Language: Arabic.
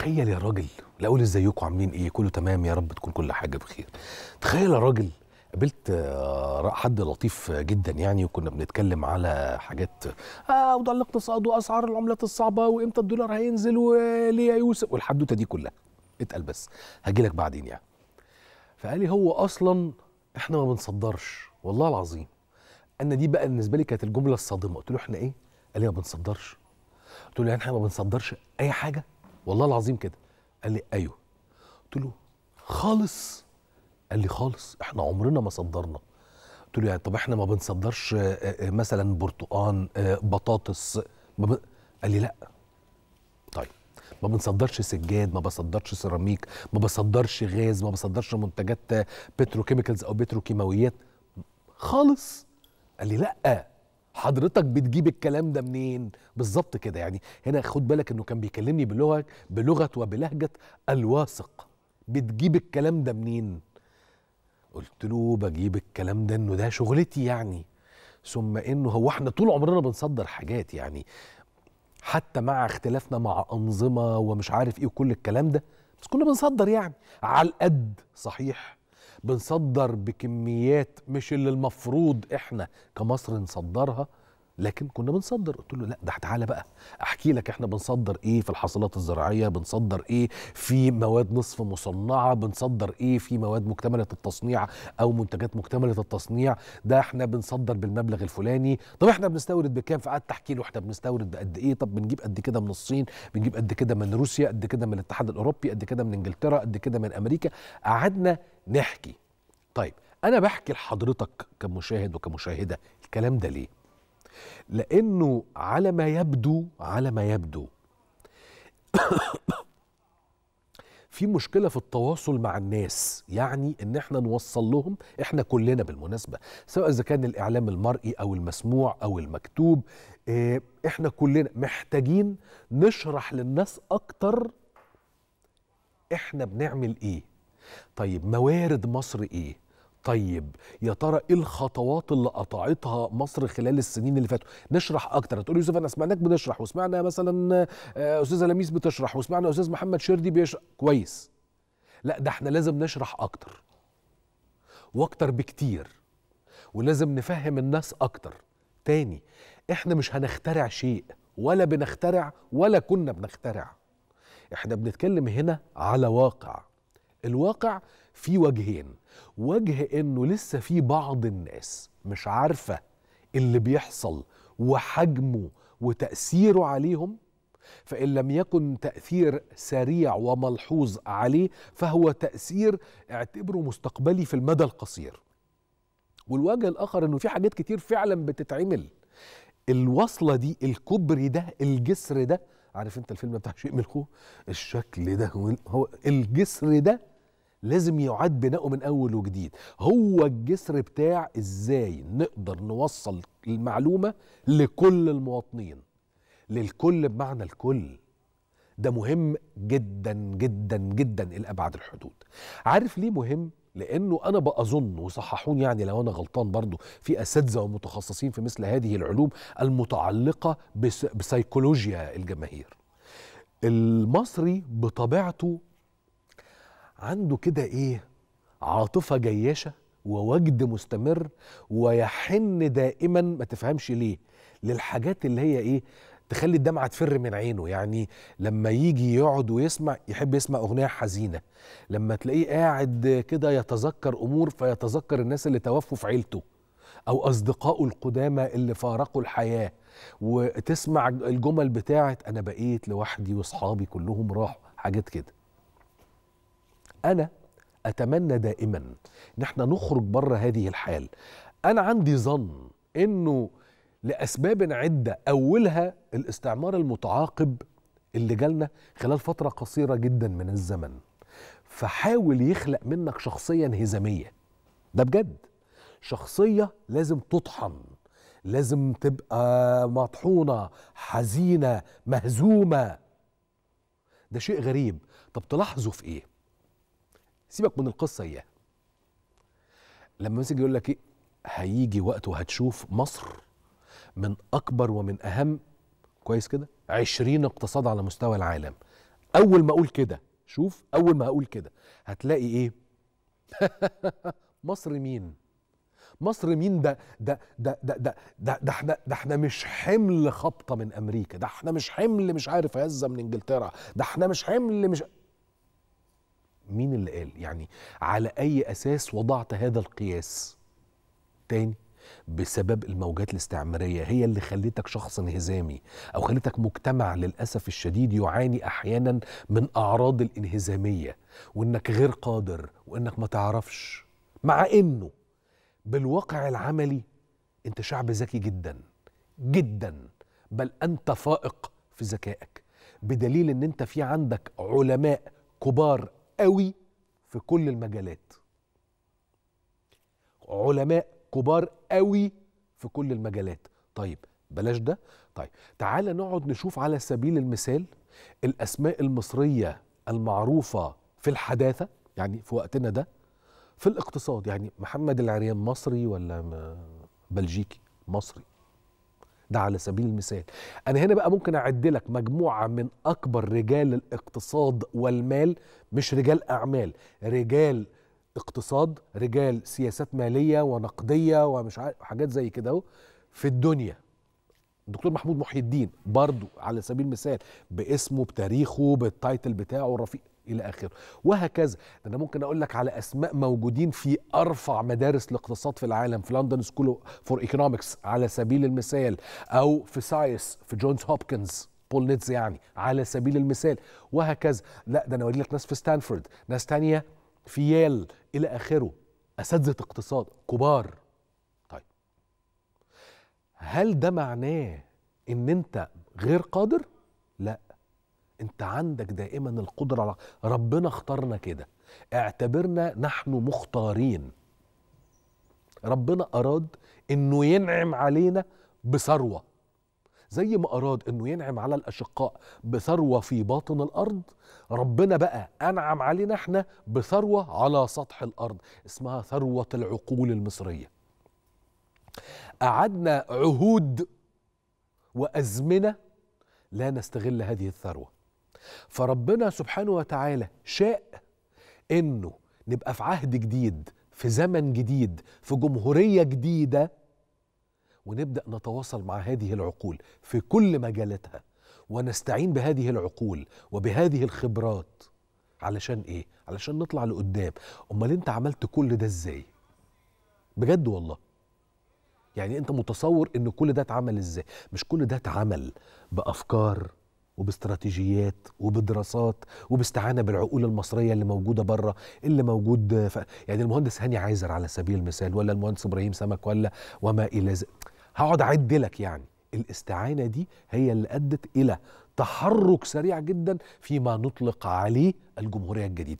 تخيل يا راجل لا اقول ازيكم عاملين ايه كله تمام يا رب تكون كل حاجه بخير تخيل يا راجل قابلت آه، حد لطيف جدا يعني وكنا بنتكلم على حاجات آه الاقتصاد واسعار العملات الصعبه وامتى الدولار هينزل وليه يا يوسف والحدوته دي كلها اتقل بس هاجي لك بعدين يعني فقال لي هو اصلا احنا ما بنصدرش والله العظيم انا دي بقى بالنسبه لي كانت الجمله الصادمه قلت له احنا ايه قال لي ما بنصدرش قلت له يعني احنا ما بنصدرش اي حاجه والله العظيم كده قال لي ايوه قلت له خالص قال لي خالص احنا عمرنا ما صدرنا قلت له يعني طب احنا ما بنصدرش آه، آه، مثلا برتقان آه، بطاطس قال لي لا طيب ما بنصدرش سجاد ما بصدرش سيراميك ما بصدرش غاز ما بصدرش منتجات بتروكيميكلز او بتروكيماويات خالص قال لي لا حضرتك بتجيب الكلام ده منين بالظبط كده يعني هنا خد بالك انه كان بيكلمني بلغه بلغه وبلهجه الواثق بتجيب الكلام ده منين قلت له بجيب الكلام ده انه ده شغلتي يعني ثم انه هو احنا طول عمرنا بنصدر حاجات يعني حتى مع اختلافنا مع انظمه ومش عارف ايه وكل الكلام ده بس كنا بنصدر يعني على القد صحيح بنصدر بكميات مش اللي المفروض احنا كمصر نصدرها لكن كنا بنصدر قلت له لا ده تعالى بقى احكي لك احنا بنصدر ايه في الحاصلات الزراعيه بنصدر ايه في مواد نصف مصنعه بنصدر ايه في مواد مكتمله التصنيع او منتجات مكتمله التصنيع ده احنا بنصدر بالمبلغ الفلاني طب احنا بنستورد بكام فقعدت تحكي له احنا بنستورد بقد ايه طب بنجيب قد كده من الصين بنجيب قد كده من روسيا قد كده من الاتحاد الاوروبي قد كده من انجلترا قد كده من امريكا قعدنا نحكي طيب انا بحكي لحضرتك كمشاهد وكمشاهده الكلام ده ليه لانه على ما يبدو على ما يبدو في مشكله في التواصل مع الناس يعني ان احنا نوصل لهم احنا كلنا بالمناسبه سواء اذا كان الاعلام المرئي او المسموع او المكتوب آه، احنا كلنا محتاجين نشرح للناس اكتر احنا بنعمل ايه طيب موارد مصر ايه طيب يا ترى ايه الخطوات اللي قطعتها مصر خلال السنين اللي فاتوا نشرح اكتر هتقول يوسف انا سمعناك بنشرح وسمعنا مثلا آه، استاذه لميس بتشرح وسمعنا استاذ محمد شردي بيشرح كويس لا ده احنا لازم نشرح اكتر واكتر بكتير ولازم نفهم الناس اكتر تاني احنا مش هنخترع شيء ولا بنخترع ولا كنا بنخترع احنا بنتكلم هنا على واقع الواقع في وجهين وجه انه لسه في بعض الناس مش عارفه اللي بيحصل وحجمه وتاثيره عليهم فان لم يكن تاثير سريع وملحوظ عليه فهو تاثير اعتبره مستقبلي في المدى القصير والوجه الاخر انه في حاجات كتير فعلا بتتعمل الوصله دي الكوبري ده الجسر ده عارف انت الفيلم بتاع شيء ملخو الشكل ده هو الجسر ده لازم يعاد بناؤه من اول وجديد هو الجسر بتاع ازاي نقدر نوصل المعلومه لكل المواطنين للكل بمعنى الكل ده مهم جدا جدا جدا الابعاد الحدود عارف ليه مهم لانه انا بظن وصححوني يعني لو انا غلطان برضو في اساتذه ومتخصصين في مثل هذه العلوم المتعلقه بسيكولوجيا الجماهير المصري بطبيعته عنده كده ايه عاطفه جياشه ووجد مستمر ويحن دائما ما تفهمش ليه للحاجات اللي هي ايه تخلي الدمعة تفر من عينه يعني لما يجي يقعد ويسمع يحب يسمع أغنية حزينة لما تلاقيه قاعد كده يتذكر أمور فيتذكر الناس اللي توفوا في عيلته أو أصدقائه القدامى اللي فارقوا الحياة وتسمع الجمل بتاعت أنا بقيت لوحدي وأصحابي كلهم راحوا حاجات كده انا اتمنى دائما ان احنا نخرج بره هذه الحال انا عندي ظن انه لاسباب عده اولها الاستعمار المتعاقب اللي جالنا خلال فتره قصيره جدا من الزمن فحاول يخلق منك شخصيه انهزاميه ده بجد شخصيه لازم تطحن لازم تبقى مطحونه حزينه مهزومه ده شيء غريب طب تلاحظوا في ايه سيبك من القصه اياها لما مسك يقول لك ايه هيجي وقت وهتشوف مصر من اكبر ومن اهم كويس كده 20 اقتصاد على مستوى العالم اول ما اقول كده شوف اول ما اقول كده هتلاقي ايه مصر مين مصر مين ده ده ده ده ده ده, ده احنا ده احنا مش حمل خبطه من امريكا ده احنا مش حمل مش عارف هزه من انجلترا ده احنا مش حمل مش مين اللي قال يعني على أي أساس وضعت هذا القياس تاني بسبب الموجات الاستعمارية هي اللي خلتك شخص انهزامي أو خلتك مجتمع للأسف الشديد يعاني أحيانا من أعراض الانهزامية وإنك غير قادر وإنك ما تعرفش مع إنه بالواقع العملي أنت شعب ذكي جدا جدا بل أنت فائق في ذكائك بدليل ان انت في عندك علماء كبار قوي في كل المجالات علماء كبار قوي في كل المجالات طيب بلاش ده طيب تعال نقعد نشوف على سبيل المثال الأسماء المصرية المعروفة في الحداثة يعني في وقتنا ده في الاقتصاد يعني محمد العريان مصري ولا بلجيكي مصري ده على سبيل المثال انا هنا بقى ممكن اعد لك مجموعه من اكبر رجال الاقتصاد والمال مش رجال اعمال رجال اقتصاد رجال سياسات ماليه ونقديه ومش عارف حاجات زي كده في الدنيا الدكتور محمود محي الدين برضو على سبيل المثال باسمه بتاريخه بالتايتل بتاعه رفيق الى اخره وهكذا ده انا ممكن اقول لك على اسماء موجودين في ارفع مدارس الاقتصاد في العالم في لندن سكول فور ايكونومكس على سبيل المثال او في سايس في جونز هوبكنز بول نيتز يعني على سبيل المثال وهكذا لا ده انا لك ناس في ستانفورد ناس تانية في يال الى اخره اساتذه اقتصاد كبار طيب هل ده معناه ان انت غير قادر انت عندك دائما القدره على ربنا اختارنا كده اعتبرنا نحن مختارين ربنا اراد انه ينعم علينا بثروه زي ما اراد انه ينعم على الاشقاء بثروه في باطن الارض ربنا بقى انعم علينا احنا بثروه على سطح الارض اسمها ثروه العقول المصريه قعدنا عهود وازمنه لا نستغل هذه الثروه فربنا سبحانه وتعالى شاء انه نبقى في عهد جديد في زمن جديد في جمهوريه جديده ونبدا نتواصل مع هذه العقول في كل مجالاتها ونستعين بهذه العقول وبهذه الخبرات علشان ايه علشان نطلع لقدام امال انت عملت كل ده ازاي بجد والله يعني انت متصور ان كل ده اتعمل ازاي مش كل ده اتعمل بافكار وباستراتيجيات وبدراسات وباستعانه بالعقول المصريه اللي موجوده بره اللي موجود ف... يعني المهندس هاني عايزر على سبيل المثال ولا المهندس ابراهيم سمك ولا وما الى ذلك هقعد اعد لك يعني الاستعانه دي هي اللي ادت الى تحرك سريع جدا فيما نطلق عليه الجمهوريه الجديده